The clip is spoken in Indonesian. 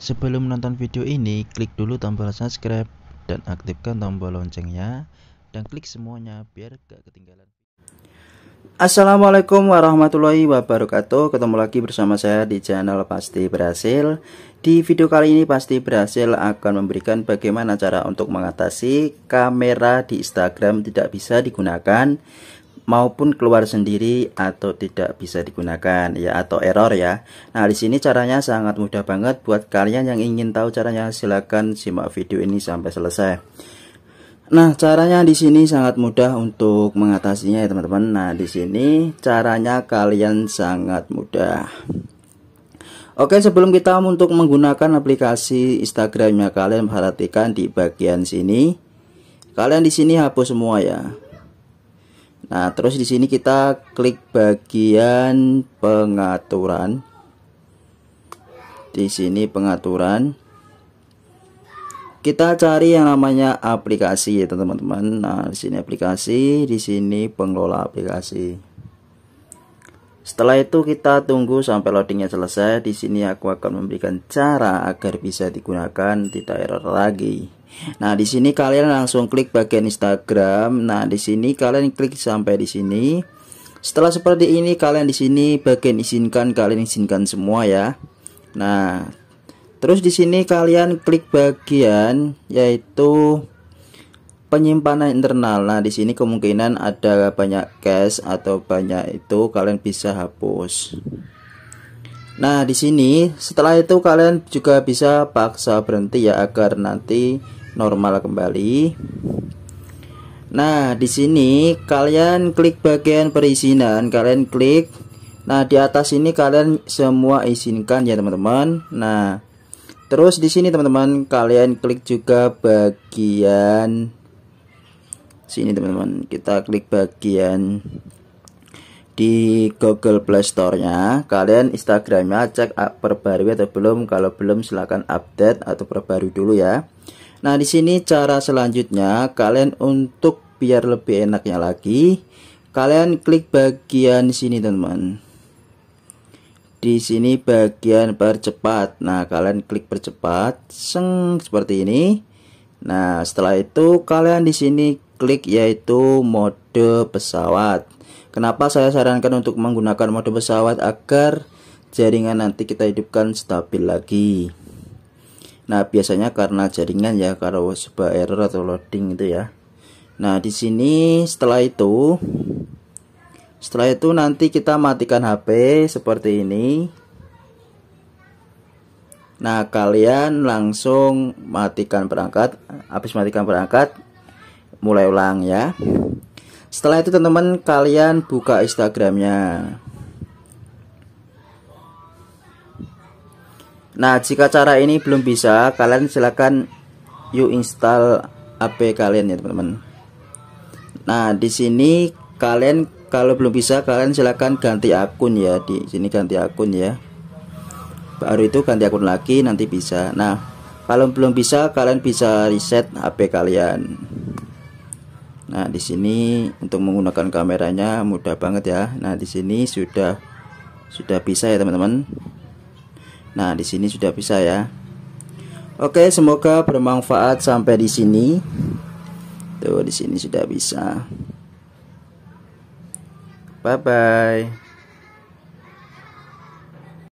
Sebelum menonton video ini, klik dulu tombol subscribe dan aktifkan tombol loncengnya dan klik semuanya biar gak ketinggalan. Assalamualaikum warahmatullahi wabarakatuh Ketemu lagi bersama saya di channel Pasti Berhasil Di video kali ini Pasti Berhasil akan memberikan bagaimana cara untuk mengatasi kamera di Instagram tidak bisa digunakan maupun keluar sendiri atau tidak bisa digunakan ya atau error ya. Nah, di sini caranya sangat mudah banget buat kalian yang ingin tahu caranya silahkan simak video ini sampai selesai. Nah, caranya di sini sangat mudah untuk mengatasinya ya, teman-teman. Nah, di sini caranya kalian sangat mudah. Oke, sebelum kita untuk menggunakan aplikasi Instagramnya kalian perhatikan di bagian sini. Kalian di sini hapus semua ya. Nah, terus di sini kita klik bagian pengaturan. Di sini pengaturan. Kita cari yang namanya aplikasi ya, teman-teman. Nah, di sini aplikasi, di sini pengelola aplikasi. Setelah itu kita tunggu sampai loadingnya selesai. Di sini aku akan memberikan cara agar bisa digunakan tidak error lagi. Nah, di sini kalian langsung klik bagian Instagram. Nah, di sini kalian klik sampai di sini. Setelah seperti ini kalian di sini bagian izinkan kalian izinkan semua ya. Nah, terus di sini kalian klik bagian yaitu penyimpanan internal. Nah, di sini kemungkinan ada banyak cache atau banyak itu kalian bisa hapus. Nah, di sini setelah itu kalian juga bisa paksa berhenti ya agar nanti normal kembali. Nah, di sini kalian klik bagian perizinan, kalian klik. Nah, di atas ini kalian semua izinkan ya, teman-teman. Nah, terus di sini teman-teman kalian klik juga bagian sini teman-teman kita klik bagian di Google Play Store-nya kalian Instagram-nya cek perbarui atau belum kalau belum silahkan update atau perbarui dulu ya Nah di sini cara selanjutnya kalian untuk biar lebih enaknya lagi kalian klik bagian sini teman-teman di sini bagian percepat nah kalian klik percepat seng seperti ini nah setelah itu kalian di sini klik yaitu mode pesawat. Kenapa saya sarankan untuk menggunakan mode pesawat agar jaringan nanti kita hidupkan stabil lagi. Nah, biasanya karena jaringan ya kalau sebuah error atau loading itu ya. Nah, di sini setelah itu setelah itu nanti kita matikan HP seperti ini. Nah, kalian langsung matikan perangkat. Habis matikan perangkat, mulai ulang ya setelah itu teman-teman kalian buka instagramnya nah jika cara ini belum bisa kalian silahkan you install hp kalian ya teman-teman nah di sini kalian kalau belum bisa kalian silahkan ganti akun ya di sini ganti akun ya baru itu ganti akun lagi nanti bisa nah kalau belum bisa kalian bisa reset HP kalian Nah, di sini untuk menggunakan kameranya mudah banget ya. Nah, di sini sudah sudah bisa ya, teman-teman. Nah, di sini sudah bisa ya. Oke, semoga bermanfaat sampai di sini. Tuh, di sini sudah bisa. Bye bye.